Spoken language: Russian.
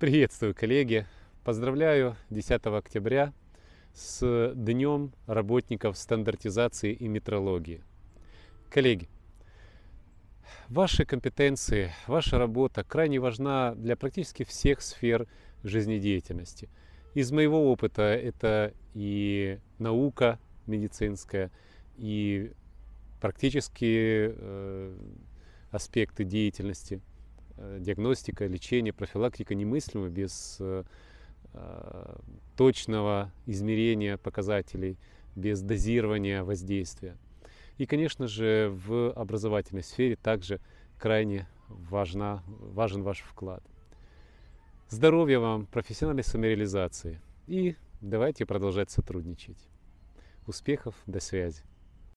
Приветствую, коллеги! Поздравляю 10 октября с Днем работников стандартизации и метрологии. Коллеги, ваши компетенции, ваша работа крайне важна для практически всех сфер жизнедеятельности. Из моего опыта это и наука медицинская, и практические э, аспекты деятельности – Э, диагностика, лечение, профилактика немыслимы без э, э, точного измерения показателей, без дозирования воздействия. И, конечно же, в образовательной сфере также крайне важна, важен ваш вклад. Здоровья вам, профессиональной самореализации. И давайте продолжать сотрудничать. Успехов, до связи.